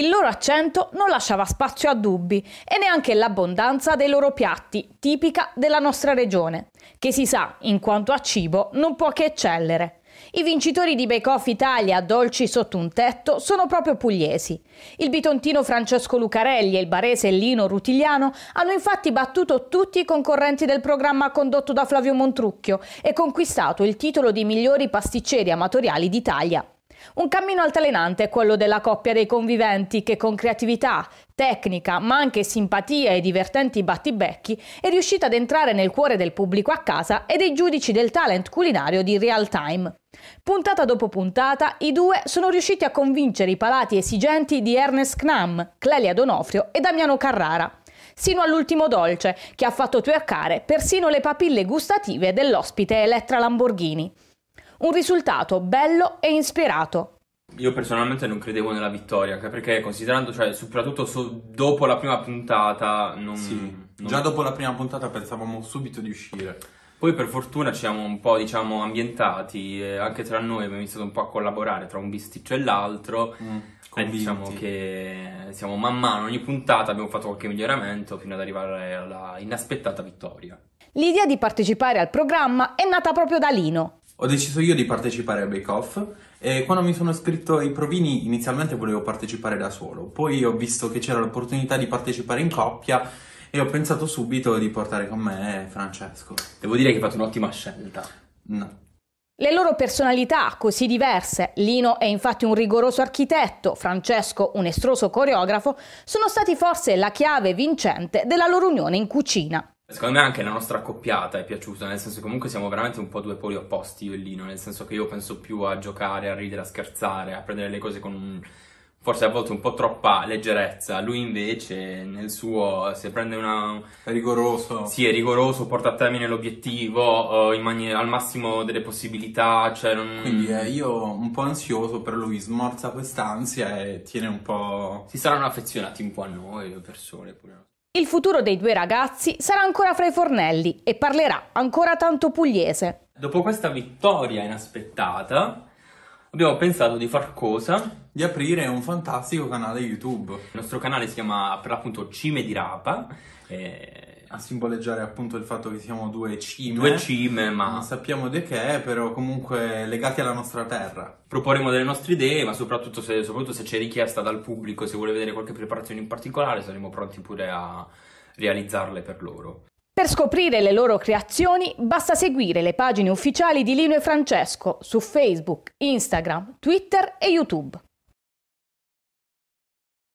Il loro accento non lasciava spazio a dubbi e neanche l'abbondanza dei loro piatti, tipica della nostra regione, che si sa, in quanto a cibo, non può che eccellere. I vincitori di Bake Off Italia Dolci sotto un tetto sono proprio pugliesi. Il bitontino Francesco Lucarelli e il barese Lino Rutigliano hanno infatti battuto tutti i concorrenti del programma condotto da Flavio Montrucchio e conquistato il titolo di migliori pasticceri amatoriali d'Italia. Un cammino altalenante è quello della coppia dei conviventi che con creatività, tecnica, ma anche simpatia e divertenti battibecchi è riuscita ad entrare nel cuore del pubblico a casa e dei giudici del talent culinario di Real Time. Puntata dopo puntata, i due sono riusciti a convincere i palati esigenti di Ernest Knam, Clelia Donofrio e Damiano Carrara sino all'ultimo dolce, che ha fatto twercare persino le papille gustative dell'ospite Elettra Lamborghini. Un risultato bello e ispirato. Io personalmente non credevo nella vittoria, perché considerando, cioè, soprattutto so, dopo la prima puntata... Non, sì, non... già dopo la prima puntata pensavamo subito di uscire. Poi per fortuna ci siamo un po', diciamo, ambientati, eh, anche tra noi abbiamo iniziato un po' a collaborare tra un bisticcio e l'altro. Mm, e eh, diciamo che siamo man mano, ogni puntata abbiamo fatto qualche miglioramento fino ad arrivare alla inaspettata vittoria. L'idea di partecipare al programma è nata proprio da Lino, ho deciso io di partecipare a Bake Off e quando mi sono scritto ai provini inizialmente volevo partecipare da solo, poi ho visto che c'era l'opportunità di partecipare in coppia e ho pensato subito di portare con me Francesco. Devo dire che hai fatto un'ottima scelta. No. Le loro personalità così diverse, Lino è infatti un rigoroso architetto, Francesco un estroso coreografo, sono stati forse la chiave vincente della loro unione in cucina. Secondo me anche la nostra accoppiata è piaciuta, nel senso che comunque siamo veramente un po' due poli opposti io e Lino, nel senso che io penso più a giocare, a ridere, a scherzare, a prendere le cose con un, forse a volte un po' troppa leggerezza, lui invece nel suo se prende una... È rigoroso. Sì, è rigoroso, porta a termine l'obiettivo eh, mani... al massimo delle possibilità, cioè non... Quindi eh, io un po' ansioso per lui, smorza quest'ansia e tiene un po'... Si saranno affezionati un po' a noi, le persone pure. Il futuro dei due ragazzi sarà ancora fra i fornelli e parlerà ancora tanto pugliese. Dopo questa vittoria inaspettata, abbiamo pensato di far cosa? Di aprire un fantastico canale YouTube. Il nostro canale si chiama per l'appunto Cime di Rapa. E eh, a simboleggiare appunto il fatto che siamo due cime. Due cime, ma... Non sappiamo di che, è, però comunque legati alla nostra terra. Proporremo delle nostre idee, ma soprattutto se, soprattutto se c'è richiesta dal pubblico, se vuole vedere qualche preparazione in particolare, saremo pronti pure a realizzarle per loro. Per scoprire le loro creazioni basta seguire le pagine ufficiali di Lino e Francesco su Facebook, Instagram, Twitter e YouTube.